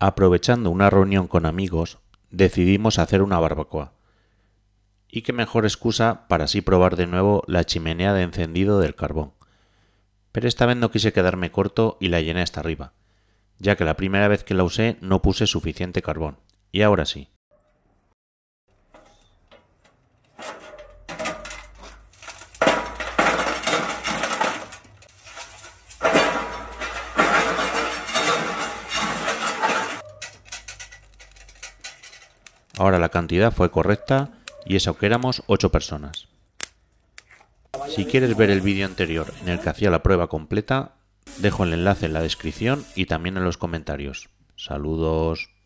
aprovechando una reunión con amigos, decidimos hacer una barbacoa. Y qué mejor excusa para así probar de nuevo la chimenea de encendido del carbón. Pero esta vez no quise quedarme corto y la llené hasta arriba, ya que la primera vez que la usé no puse suficiente carbón, y ahora sí, Ahora la cantidad fue correcta y eso que éramos 8 personas. Si quieres ver el vídeo anterior en el que hacía la prueba completa, dejo el enlace en la descripción y también en los comentarios. Saludos.